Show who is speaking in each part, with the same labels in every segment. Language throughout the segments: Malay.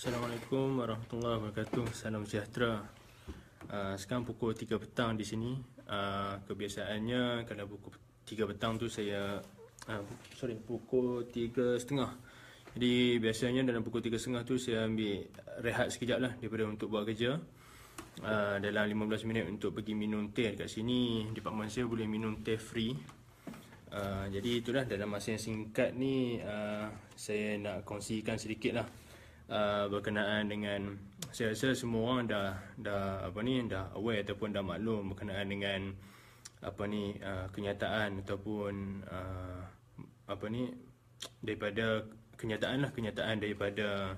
Speaker 1: Assalamualaikum warahmatullahi wabarakatuh Salam sejahtera uh, Sekarang pukul 3 petang di sini uh, Kebiasaannya kalau pukul 3 petang tu saya uh, Sorry, pukul 3 setengah Jadi biasanya dalam pukul 3 setengah tu saya ambil rehat sekejap lah Daripada untuk buat kerja uh, Dalam 15 minit untuk pergi minum teh dekat sini Di Pak saya boleh minum teh free Uh, jadi itulah dalam masa yang singkat ni uh, saya nak kongsikan sedikit lah Uh, berkenaan dengan saya rasa semua orang dah dah apa ni dah aware ataupun dah maklum berkenaan dengan apa ni uh, kenyataan ataupun uh, apa ni daripada kenyataan lah kenyataan daripada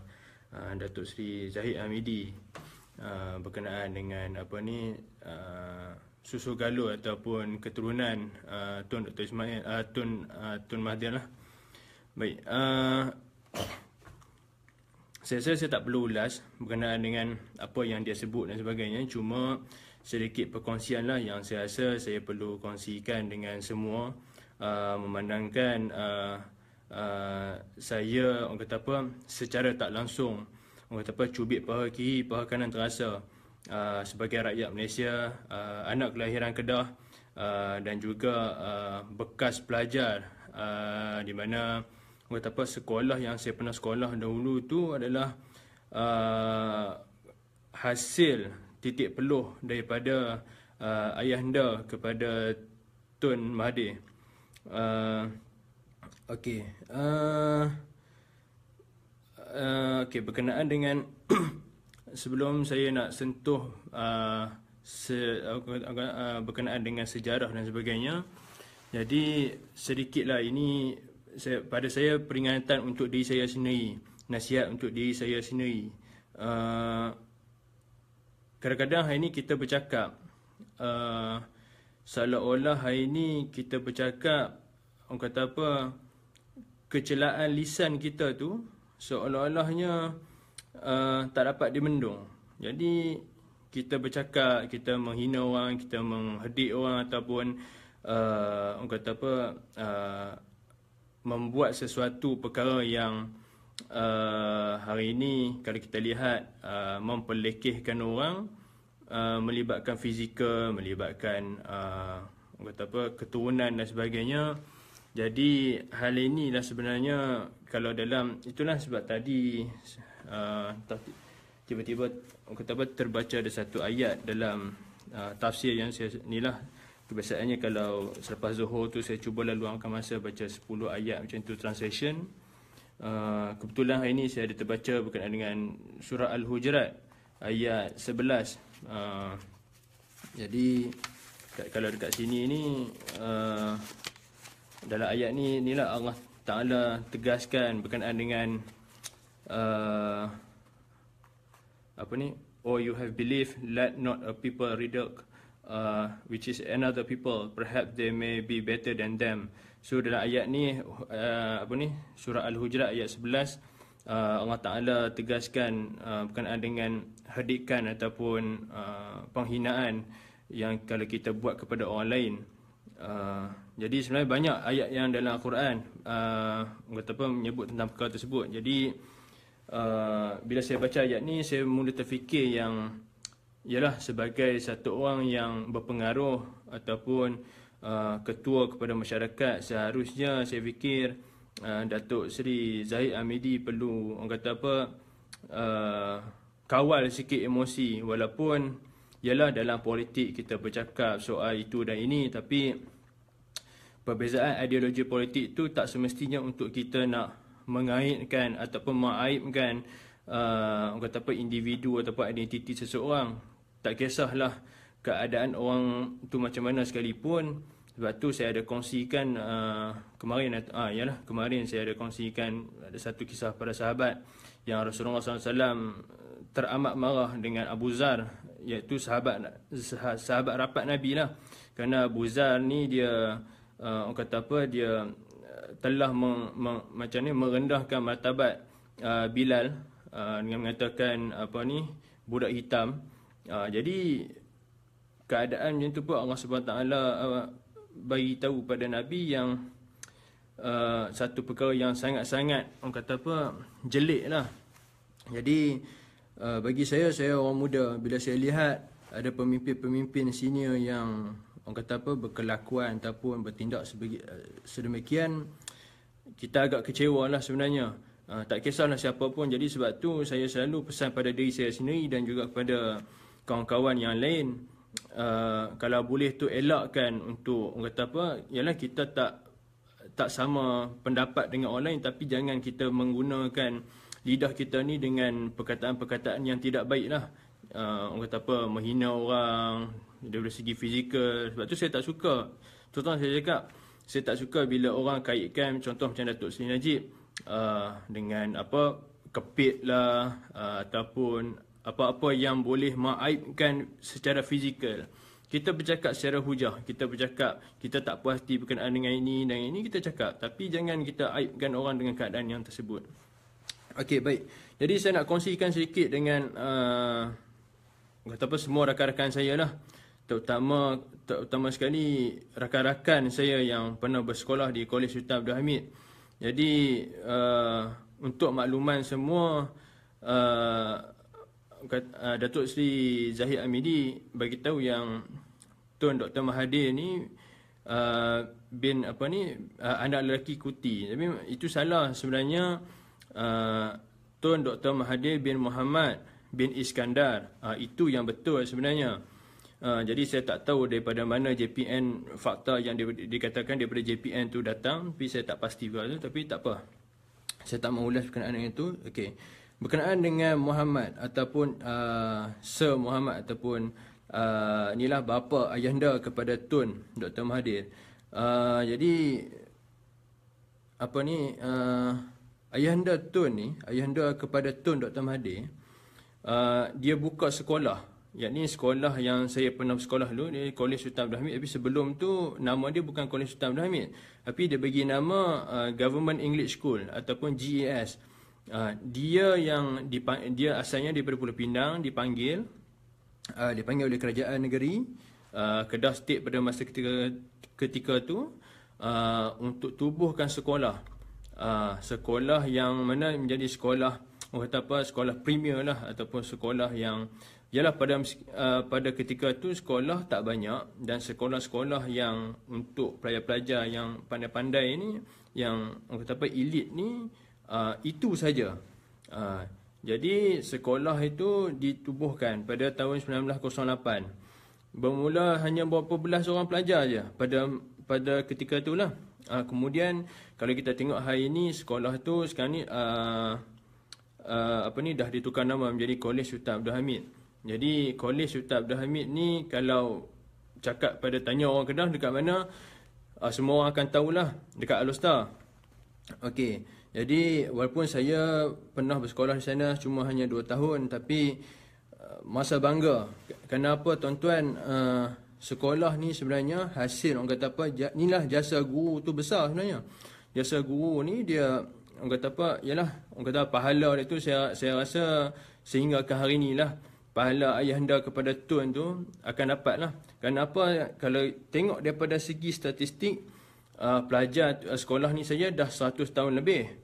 Speaker 1: uh, Datuk Sri Zahid Hamidi uh, berkenaan dengan apa ni uh, susu galur ataupun keturunan uh, Tun Dr. Ismail uh, Tun uh, Tun Mahdi lah baik uh, saya rasa saya tak perlu ulas berkenaan dengan apa yang dia sebut dan sebagainya cuma sedikit perkongsian lah yang saya rasa saya perlu kongsikan dengan semua uh, memandangkan uh, uh, saya orang kata apa secara tak langsung orang kata apa cubit paha kiri paha kanan terasa uh, sebagai rakyat Malaysia uh, anak kelahiran Kedah uh, dan juga uh, bekas pelajar uh, di mana betapa sekolah yang saya pernah sekolah dahulu itu adalah uh, hasil titik peluh daripada uh, ayahanda kepada Tun Mahathir. Uh, okey. Uh, uh, okey, berkenaan dengan sebelum saya nak sentuh uh, se uh, berkenaan dengan sejarah dan sebagainya. Jadi sedikitlah ini saya, pada saya peringatan untuk diri saya sendiri nasihat untuk diri saya sendiri uh, kadang-kadang hari ini kita bercakap uh, seolah-olah hari ini kita bercakap orang kata apa kecelaan lisan kita tu seolah-olahnya uh, tak dapat dimendung jadi kita bercakap kita menghina orang kita menghedik orang ataupun uh, orang kata apa uh, membuat sesuatu perkara yang uh, hari ini kalau kita lihat uh, memperlekehkan orang uh, melibatkan fizikal melibatkan uh, kata apa keturunan dan sebagainya jadi hal ini lah sebenarnya kalau dalam itulah sebab tadi uh, tiba-tiba kata apa terbaca ada satu ayat dalam uh, tafsir yang saya nilah Kebiasaannya kalau selepas Zuhur tu saya cubalah luangkan masa baca 10 ayat macam tu translation. Uh, kebetulan hari ni saya ada terbaca berkenaan dengan surah Al-Hujurat ayat 11. Uh, ah, jadi kalau dekat sini ni uh, dalam ayat ni inilah Allah Ta'ala tegaskan berkenaan dengan uh, apa ni? Oh you have belief, let not a people reduct uh, which is another people perhaps they may be better than them so dalam ayat ni uh, apa ni surah al-hujurat ayat 11 uh, Allah Taala tegaskan uh, berkenaan dengan hadikan ataupun uh, penghinaan yang kalau kita buat kepada orang lain uh, jadi sebenarnya banyak ayat yang dalam al-Quran uh, menyebut tentang perkara tersebut jadi Uh, bila saya baca ayat ni saya mula terfikir yang ialah sebagai satu orang yang berpengaruh ataupun uh, ketua kepada masyarakat seharusnya saya fikir uh, Datuk Seri Zahid Amidi perlu orang kata apa uh, kawal sikit emosi walaupun ialah dalam politik kita bercakap soal itu dan ini tapi perbezaan ideologi politik tu tak semestinya untuk kita nak mengaitkan ataupun mengaibkan uh, orang kata apa individu ataupun identiti seseorang tak kisahlah keadaan orang tu macam mana sekalipun sebab tu saya ada kongsikan uh, kemarin ah uh, yalah kemarin saya ada kongsikan ada satu kisah pada sahabat yang Rasulullah SAW teramat marah dengan Abu Zar iaitu sahabat sahabat rapat Nabi lah kerana Abu Zar ni dia uh, orang kata apa dia uh, telah me, me, macam ni merendahkan martabat uh, Bilal uh, dengan mengatakan apa ni budak hitam Ha, jadi keadaan macam tu pun Allah SWT uh, bagi tahu pada Nabi yang uh, satu perkara yang sangat-sangat orang kata apa jelek lah. Jadi uh, bagi saya, saya orang muda bila saya lihat ada pemimpin-pemimpin senior yang orang kata apa berkelakuan ataupun bertindak sebegi, uh, sedemikian kita agak kecewa lah sebenarnya. Uh, tak kisahlah siapa pun. Jadi sebab tu saya selalu pesan pada diri saya sendiri dan juga kepada kawan-kawan yang lain uh, kalau boleh tu elakkan untuk orang kata apa ialah kita tak tak sama pendapat dengan orang lain tapi jangan kita menggunakan lidah kita ni dengan perkataan-perkataan yang tidak baik lah uh, orang kata apa menghina orang dari segi fizikal sebab tu saya tak suka contoh saya cakap saya tak suka bila orang kaitkan contoh macam Datuk Seri Najib uh, dengan apa kepit lah uh, ataupun apa-apa yang boleh maaibkan secara fizikal. Kita bercakap secara hujah, kita bercakap kita tak puas hati berkenaan dengan ini dan ini kita cakap tapi jangan kita aibkan orang dengan keadaan yang tersebut. Okey, baik. Jadi saya nak kongsikan sedikit dengan uh, apa semua rakan-rakan saya lah. Terutama terutama sekali rakan-rakan saya yang pernah bersekolah di Kolej Sultan Abdul Hamid. Jadi uh, untuk makluman semua uh, Uh, Datuk Sri Zahid Amidi bagi tahu yang Tuan Dr Mahathir ni uh, bin apa ni uh, anak lelaki Kuti. Tapi itu salah sebenarnya uh, Tuan Dr Mahathir bin Muhammad bin Iskandar uh, itu yang betul sebenarnya. Uh, jadi saya tak tahu daripada mana JPN fakta yang di, dikatakan daripada JPN tu datang tapi saya tak pasti juga tapi tak apa. Saya tak mahu ulas berkenaan dengan itu. Okey berkenaan dengan Muhammad ataupun uh, Sir Muhammad ataupun uh, inilah bapa ayahanda kepada Tun Dr. Mahathir. Uh, jadi apa ni uh, ayahanda Tun ni, ayahanda kepada Tun Dr. Mahathir, uh, dia buka sekolah. Yang ni sekolah yang saya pernah sekolah dulu ni Kolej Sultan Abdul Hamid tapi sebelum tu nama dia bukan Kolej Sultan Abdul Hamid tapi dia bagi nama uh, Government English School ataupun GES. Ah, dia yang dia asalnya daripada Pulau Pinang dipanggil uh, dipanggil oleh kerajaan negeri uh, Kedah State pada masa ketika ketika tu uh, untuk tubuhkan sekolah uh, sekolah yang mana menjadi sekolah oh, kata apa sekolah premier lah ataupun sekolah yang ialah pada uh, pada ketika tu sekolah tak banyak dan sekolah-sekolah yang untuk pelajar-pelajar yang pandai-pandai ni yang kata apa elit ni Ah, itu saja. Uh, jadi sekolah itu ditubuhkan pada tahun 1908. Bermula hanya beberapa belas orang pelajar saja pada pada ketika itulah. Uh, kemudian kalau kita tengok hari ini sekolah itu sekarang ni uh, uh, apa ni dah ditukar nama menjadi Kolej Sultan Abdul Hamid. Jadi Kolej Sultan Abdul Hamid ni kalau cakap pada tanya orang Kedah dekat mana uh, semua orang akan tahulah dekat Alustar. Okey. Jadi walaupun saya pernah bersekolah di sana cuma hanya 2 tahun tapi uh, masa bangga. Kenapa tuan-tuan uh, sekolah ni sebenarnya hasil orang kata apa inilah jasa guru tu besar sebenarnya. Jasa guru ni dia orang kata apa ialah orang kata pahala dia tu saya saya rasa sehingga ke hari inilah pahala ayah anda kepada tuan tu akan dapat lah. Kenapa kalau tengok daripada segi statistik uh, pelajar uh, sekolah ni saja dah 100 tahun lebih.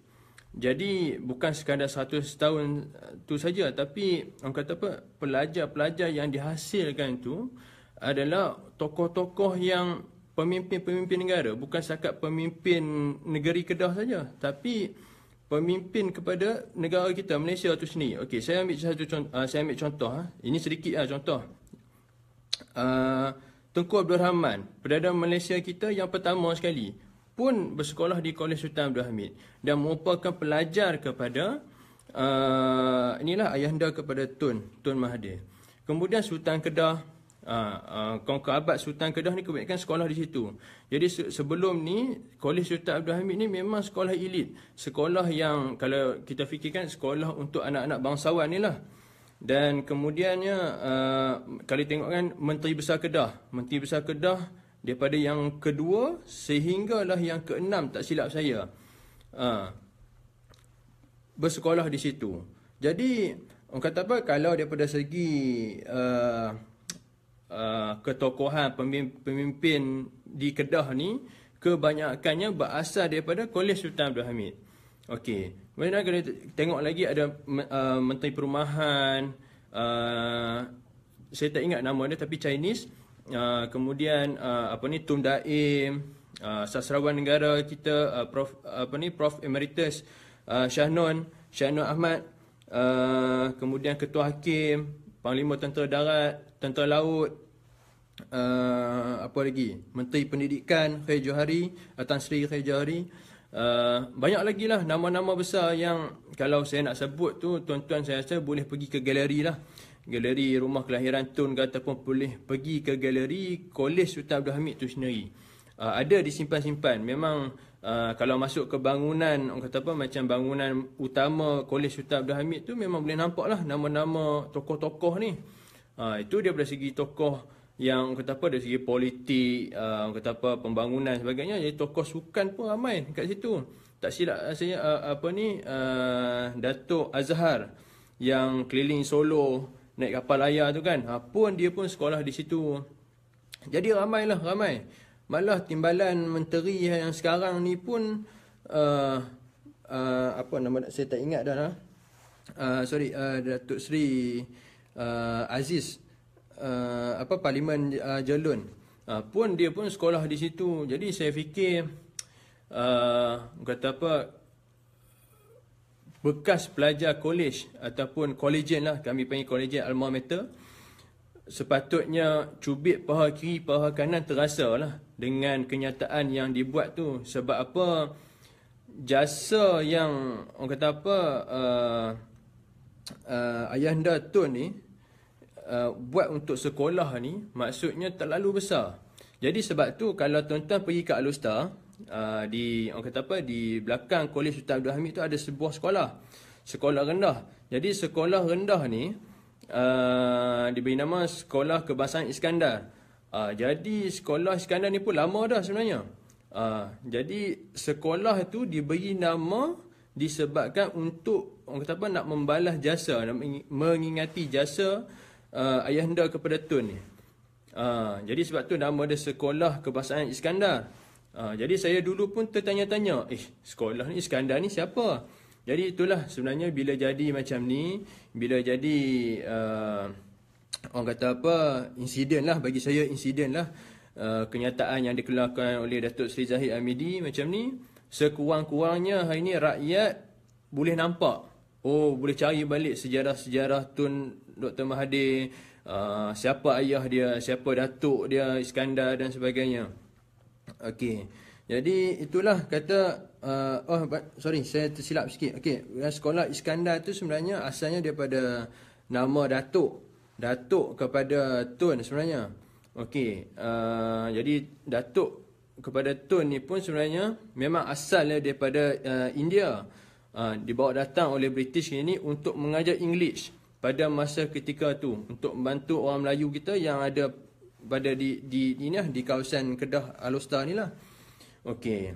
Speaker 1: Jadi bukan sekadar 100 tahun eh, tu saja tapi orang kata apa pelajar-pelajar yang dihasilkan itu adalah tokoh-tokoh yang pemimpin-pemimpin negara bukan sekadar pemimpin negeri Kedah saja tapi pemimpin kepada negara kita Malaysia tu sendiri. Okey, saya ambil satu contoh, ah, saya ambil contoh ah. Ini sedikitlah contoh. Ah, Tengku Abdul Rahman, Perdana Malaysia kita yang pertama sekali pun bersekolah di Kolej Sultan Abdul Hamid dan merupakan pelajar kepada uh, inilah ayahanda kepada Tun Tun Mahathir. Kemudian Sultan Kedah uh, uh, Kongkabat Sultan Kedah ni kebanyakan sekolah di situ. Jadi se- sebelum ni Kolej Sultan Abdul Hamid ni memang sekolah elit. Sekolah yang kalau kita fikirkan sekolah untuk anak-anak bangsawan ni lah. Dan kemudiannya uh, kalau tengok kan Menteri Besar Kedah. Menteri Besar Kedah daripada yang kedua sehinggalah yang keenam tak silap saya ha, bersekolah di situ jadi orang kata apa kalau daripada segi uh, uh, ketokohan pemimpin di Kedah ni kebanyakannya berasal daripada Kolej Sultan Abdul Hamid Okey, kemudian kita tengok lagi ada uh, Menteri Perumahan uh, Saya tak ingat nama dia tapi Chinese Ah, kemudian uh, apa ni Tun Daim uh, sastrawan negara kita uh, prof apa ni prof emeritus uh, Syahnon Syahnon Ahmad uh, kemudian ketua hakim panglima tentera darat tentera laut uh, apa lagi menteri pendidikan Khair Johari Tan Sri Khair Johari Uh, banyak lagi lah nama-nama besar yang kalau saya nak sebut tu tuan-tuan saya rasa boleh pergi ke galeri lah galeri rumah kelahiran Tun ke ataupun boleh pergi ke galeri Kolej Sultan Abdul Hamid tu sendiri. Uh, ada disimpan-simpan. Memang uh, kalau masuk ke bangunan, orang kata apa, macam bangunan utama Kolej Sultan Abdul Hamid tu memang boleh nampak lah nama-nama tokoh-tokoh ni. Uh, itu dia dari segi tokoh yang orang kata apa, dari segi politik, uh, orang kata apa, pembangunan sebagainya. Jadi tokoh sukan pun ramai kat situ. Tak silap saya, uh, apa ni, uh, Datuk Azhar yang keliling Solo naik kapal layar tu kan. Ha, pun dia pun sekolah di situ. Jadi ramai lah ramai. Malah timbalan menteri yang sekarang ni pun uh, uh, apa nama saya tak ingat dah. Lah. Uh, sorry uh, Datuk Seri uh, Aziz uh, apa Parlimen uh, Jelun. Ha, pun dia pun sekolah di situ. Jadi saya fikir uh, kata apa bekas pelajar college ataupun collegian lah kami panggil collegian alma mater sepatutnya cubit paha kiri paha kanan terasa lah dengan kenyataan yang dibuat tu sebab apa jasa yang orang kata apa uh, uh, ayah anda tu ni uh, buat untuk sekolah ni maksudnya terlalu besar jadi sebab tu kalau tuan-tuan pergi ke Alustar Ah, di orang kata apa di belakang kolej Sultan Abdul Hamid tu ada sebuah sekolah sekolah rendah jadi sekolah rendah ni uh, diberi nama sekolah kebangsaan Iskandar uh, jadi sekolah Iskandar ni pun lama dah sebenarnya uh, jadi sekolah tu diberi nama disebabkan untuk orang kata apa nak membalas jasa nak mengingati jasa uh, ayahanda kepada tun ni uh, jadi sebab tu nama dia sekolah kebangsaan Iskandar Ha, jadi saya dulu pun tertanya-tanya, eh sekolah ni Iskandar ni siapa? Jadi itulah sebenarnya bila jadi macam ni, bila jadi uh, orang kata apa, insiden lah bagi saya insiden lah uh, kenyataan yang dikeluarkan oleh Datuk Seri Zahid Amidi macam ni, sekurang-kurangnya hari ni rakyat boleh nampak, oh boleh cari balik sejarah-sejarah Tun Dr. Mahathir, uh, siapa ayah dia, siapa datuk dia, Iskandar dan sebagainya. Okey. Jadi itulah kata uh, oh but, sorry saya tersilap sikit. Okey, sekolah Iskandar tu sebenarnya asalnya daripada nama datuk datuk kepada tun sebenarnya. Okey, uh, jadi datuk kepada tun ni pun sebenarnya memang asalnya daripada uh, India. Uh, dibawa datang oleh British ini untuk mengajar English pada masa ketika tu untuk membantu orang Melayu kita yang ada pada di di ni lah di kawasan Kedah Alostar ni lah. Okey.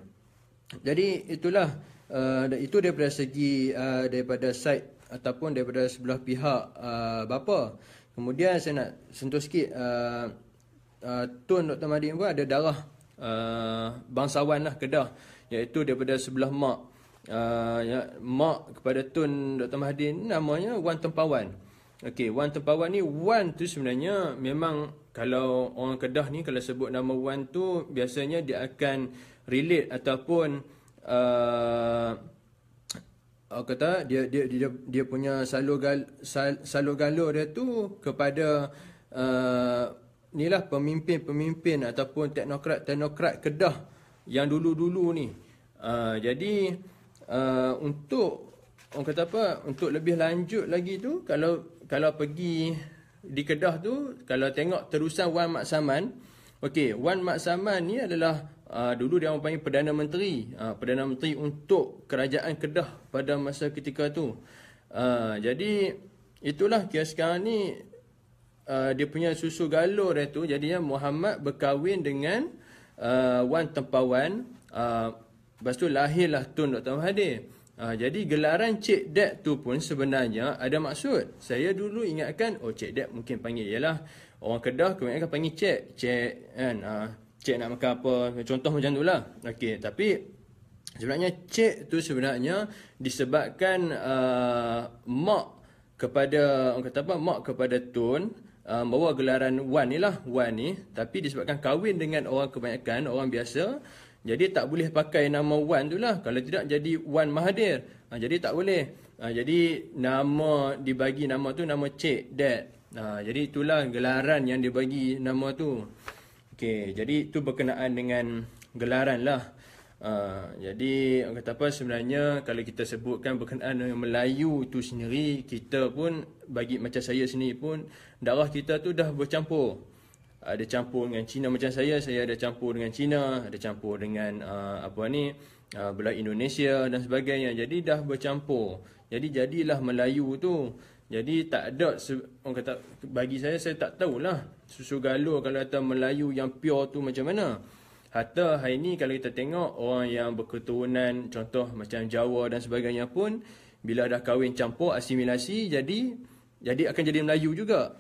Speaker 1: Jadi itulah uh, itu daripada segi uh, daripada side ataupun daripada sebelah pihak uh, bapa. Kemudian saya nak sentuh sikit uh, uh, Tun Dr. Madin pun ada darah uh, bangsawan lah Kedah iaitu daripada sebelah mak uh, ya, mak kepada Tun Dr. Mahdi namanya Wan Tempawan. Okay, Wan Tempawan ni Wan tu sebenarnya memang kalau orang Kedah ni kalau sebut nama Wan tu biasanya dia akan relate ataupun uh, aku kata dia dia dia dia punya salur gal, sal, salur galur dia tu kepada uh, ni lah pemimpin-pemimpin ataupun teknokrat-teknokrat Kedah yang dulu-dulu ni. Uh, jadi uh, untuk orang kata apa untuk lebih lanjut lagi tu kalau kalau pergi di Kedah tu kalau tengok terusan Wan Mak Saman okey Wan Mak Saman ni adalah uh, dulu dia orang panggil perdana menteri uh, perdana menteri untuk kerajaan Kedah pada masa ketika tu uh, jadi itulah kes sekarang ni uh, dia punya susu galur dia tu jadinya Muhammad berkahwin dengan uh, Wan Tempawan uh, lepas tu lahirlah Tun Dr. Mahathir Uh, jadi gelaran Cik Dad tu pun sebenarnya ada maksud. Saya dulu ingatkan, oh Cik Dad mungkin panggil ialah orang kedah kemudian akan panggil Cik. Cik kan, uh, Cik nak makan apa, contoh macam tu lah. Okay, tapi sebenarnya Cik tu sebenarnya disebabkan uh, mak kepada, orang kata apa, mak kepada Tun. Um, bawa gelaran Wan ni lah Wan ni Tapi disebabkan kahwin dengan orang kebanyakan Orang biasa jadi tak boleh pakai nama Wan tu lah. Kalau tidak jadi Wan Mahathir. Ha, jadi tak boleh. Ha, jadi nama dibagi nama tu nama Cik, Dad. Ha, jadi itulah gelaran yang dibagi nama tu. Okay, jadi itu berkenaan dengan gelaran lah. Ha, jadi kata apa sebenarnya kalau kita sebutkan berkenaan dengan Melayu tu sendiri, kita pun bagi macam saya sendiri pun darah kita tu dah bercampur ada campur dengan Cina macam saya saya ada campur dengan Cina ada campur dengan uh, apa ni uh, belah Indonesia dan sebagainya jadi dah bercampur jadi jadilah Melayu tu jadi tak ada orang kata bagi saya saya tak tahulah susu Galo kalau kata Melayu yang pure tu macam mana Hatta hari ni kalau kita tengok orang yang berketurunan contoh macam Jawa dan sebagainya pun bila dah kahwin campur asimilasi jadi jadi akan jadi Melayu juga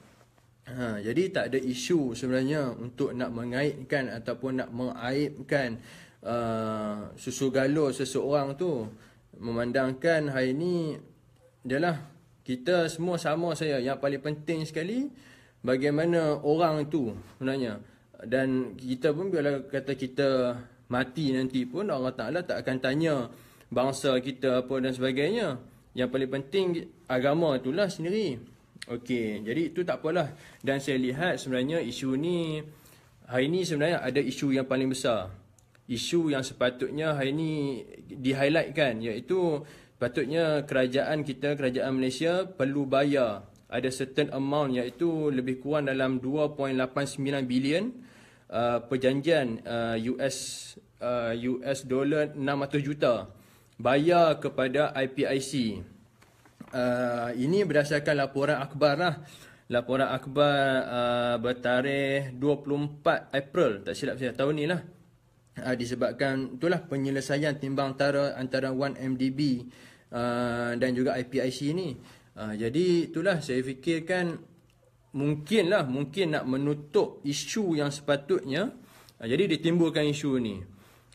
Speaker 1: Ha, jadi tak ada isu sebenarnya untuk nak mengaitkan ataupun nak mengaibkan uh, susu galur seseorang tu memandangkan hari ini adalah kita semua sama saya yang paling penting sekali bagaimana orang tu sebenarnya dan kita pun bila kata kita mati nanti pun Allah Ta'ala tak akan tanya bangsa kita apa dan sebagainya yang paling penting agama itulah sendiri Okey, jadi itu tak apalah. Dan saya lihat sebenarnya isu ni hari ni sebenarnya ada isu yang paling besar. Isu yang sepatutnya hari ni di-highlightkan iaitu patutnya kerajaan kita, kerajaan Malaysia perlu bayar ada certain amount iaitu lebih kurang dalam 2.89 bilion uh, perjanjian uh, US uh, US dollar 600 juta bayar kepada IPIC. Ah, ini berdasarkan laporan akhbar lah. Laporan akhbar uh, bertarikh 24 April, tak silap saya, tahun ni lah. Uh, disebabkan itulah penyelesaian timbang tara antara 1MDB uh, dan juga IPIC ni. Uh, jadi itulah saya fikirkan mungkinlah mungkin nak menutup isu yang sepatutnya. Uh, jadi ditimbulkan isu ni.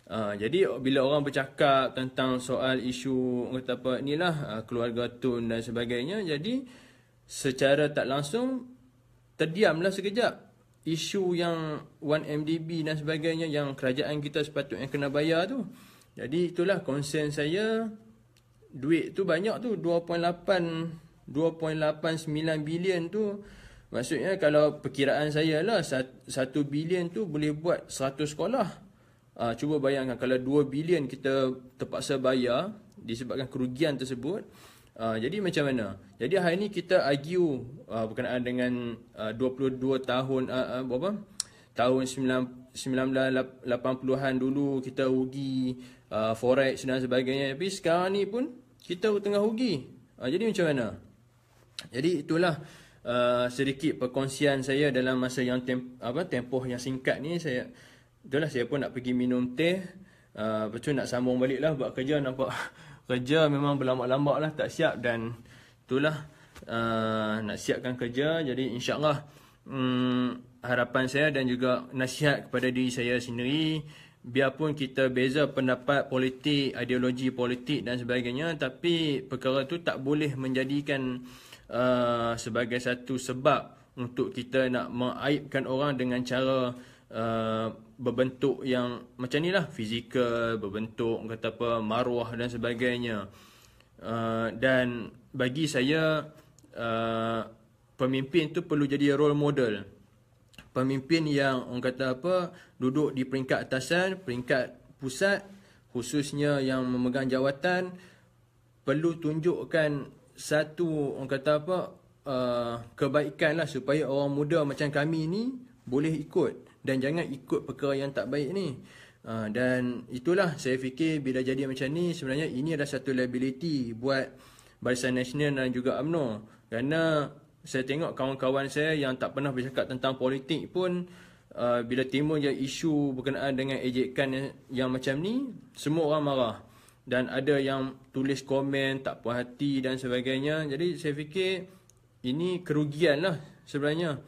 Speaker 1: Uh, jadi bila orang bercakap tentang soal isu kata apa inilah uh, keluarga Tun dan sebagainya jadi secara tak langsung terdiamlah sekejap isu yang 1MDB dan sebagainya yang kerajaan kita sepatutnya kena bayar tu. Jadi itulah konsen saya duit tu banyak tu 2.8 2.89 bilion tu maksudnya kalau perkiraan saya lah 1 bilion tu boleh buat 100 sekolah. Uh, cuba bayangkan kalau 2 bilion kita terpaksa bayar disebabkan kerugian tersebut. Uh, jadi macam mana? Jadi hari ini kita argue uh, berkenaan dengan uh, 22 tahun uh, uh, apa? Tahun 1980-an dulu kita rugi uh, forex dan sebagainya. Tapi sekarang ni pun kita tengah rugi. Uh, jadi macam mana? Jadi itulah uh, sedikit perkongsian saya dalam masa yang tem- apa tempoh yang singkat ni saya Itulah saya pun nak pergi minum teh. Uh, lepas tu nak sambung balik lah buat kerja. Nampak kerja memang berlambak-lambak lah. Tak siap dan itulah uh, nak siapkan kerja. Jadi insyaAllah um, harapan saya dan juga nasihat kepada diri saya sendiri. Biarpun kita beza pendapat politik, ideologi politik dan sebagainya. Tapi perkara tu tak boleh menjadikan uh, sebagai satu sebab untuk kita nak mengaibkan orang dengan cara... Uh, berbentuk yang macam ni lah fizikal berbentuk kata apa maruah dan sebagainya uh, dan bagi saya uh, pemimpin tu perlu jadi role model pemimpin yang orang kata apa duduk di peringkat atasan peringkat pusat khususnya yang memegang jawatan perlu tunjukkan satu orang kata apa uh, kebaikan lah supaya orang muda macam kami ni boleh ikut dan jangan ikut perkara yang tak baik ni uh, dan itulah saya fikir bila jadi macam ni sebenarnya ini adalah satu liability buat Barisan Nasional dan juga UMNO kerana saya tengok kawan-kawan saya yang tak pernah bercakap tentang politik pun uh, bila timbul je isu berkenaan dengan ejekan yang, macam ni semua orang marah dan ada yang tulis komen tak puas hati dan sebagainya jadi saya fikir ini kerugian lah sebenarnya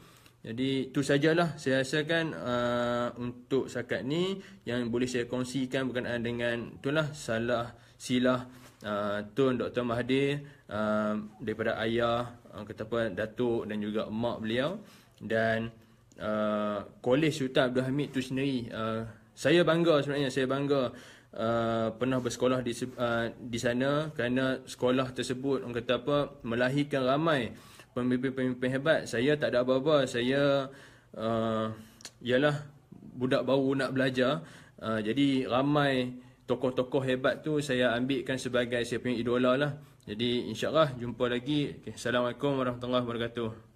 Speaker 1: jadi tu sajalah saya rasakan uh, untuk sakat ni yang boleh saya kongsikan berkenaan dengan tu lah salah silah uh, Tun Dr. Mahdir uh, daripada ayah uh, kata apa datuk dan juga mak beliau dan uh, Kolej Sultan Abdul Hamid tu sendiri uh, saya bangga sebenarnya saya bangga uh, pernah bersekolah di uh, di sana kerana sekolah tersebut orang kata apa melahirkan ramai uh, pemimpin-pemimpin hebat saya tak ada apa-apa saya uh, ialah budak baru nak belajar uh, jadi ramai tokoh-tokoh hebat tu saya ambilkan sebagai saya punya idola lah jadi insyaallah jumpa lagi okay. assalamualaikum warahmatullahi wabarakatuh